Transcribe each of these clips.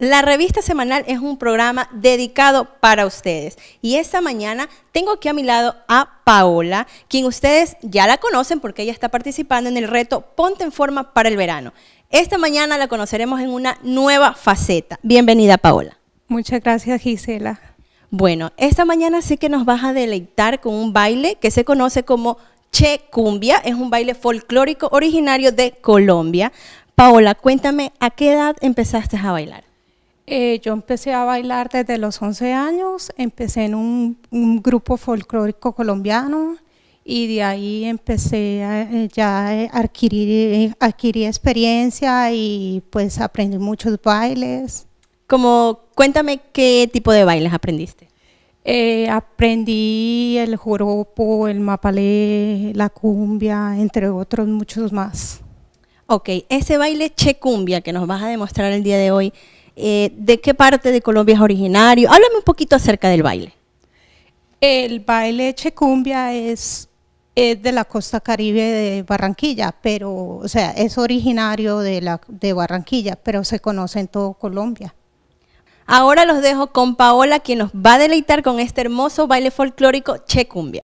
La revista semanal es un programa dedicado para ustedes. Y esta mañana tengo aquí a mi lado a Paola, quien ustedes ya la conocen porque ella está participando en el reto Ponte en forma para el verano. Esta mañana la conoceremos en una nueva faceta. Bienvenida, Paola. Muchas gracias, Gisela. Bueno, esta mañana sí que nos vas a deleitar con un baile que se conoce como Che Cumbia. Es un baile folclórico originario de Colombia. Paola, cuéntame, ¿a qué edad empezaste a bailar? Eh, yo empecé a bailar desde los 11 años, empecé en un, grupo folclórico colombiano y de ahí empecé eh, ya a eh, adquirir, experiencia y pues aprendí muchos bailes. Como, cuéntame qué tipo de bailes aprendiste. aprendí el joropo, el mapalé, la cumbia, entre otros muchos más. Ok, ese baile checumbia que nos vas a demostrar el día de hoy, eh, ¿De qué parte de Colombia es originario? Háblame un poquito acerca del baile. El baile checumbia es, de la costa caribe de Barranquilla, pero, o sea, es originario de, la, de Barranquilla, pero se conoce en todo Colombia. Ahora los dejo con Paola, quien nos va a deleitar con este hermoso baile folclórico checumbia.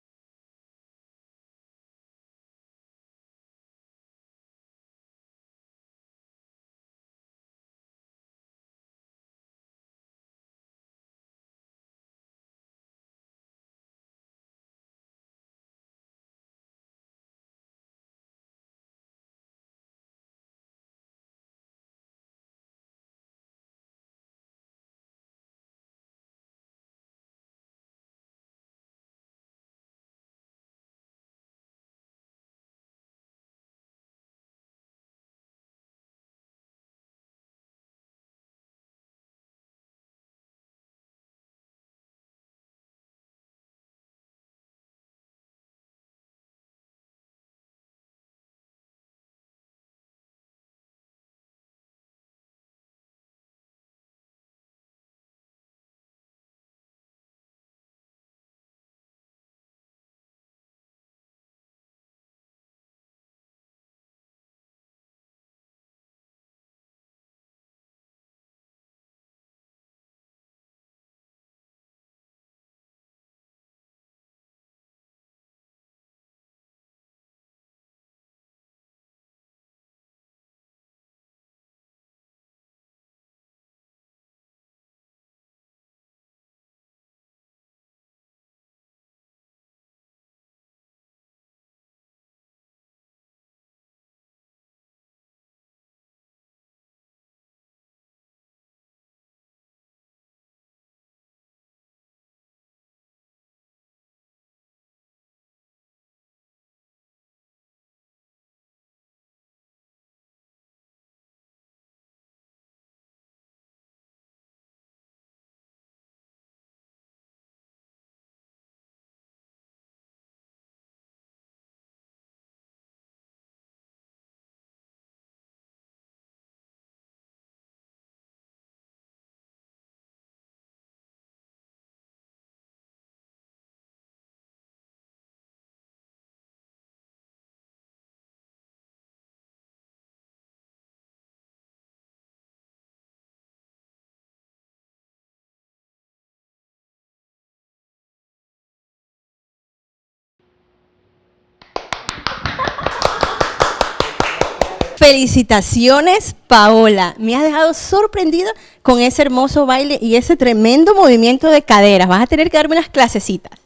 Felicitaciones, Paola. Me has dejado sorprendida con ese hermoso baile y ese tremendo movimiento de caderas. Vas a tener que darme unas clasecitas.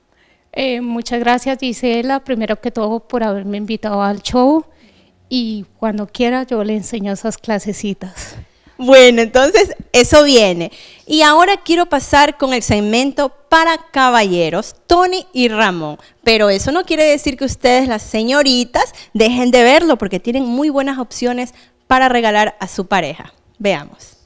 Eh, muchas gracias, Gisela, primero que todo por haberme invitado al show. Y cuando quiera, yo le enseño esas clasecitas. Bueno, entonces eso viene. Y ahora quiero pasar con el segmento para caballeros, Tony y Ramón. Pero eso no quiere decir que ustedes, las señoritas, dejen de verlo porque tienen muy buenas opciones para regalar a su pareja. Veamos.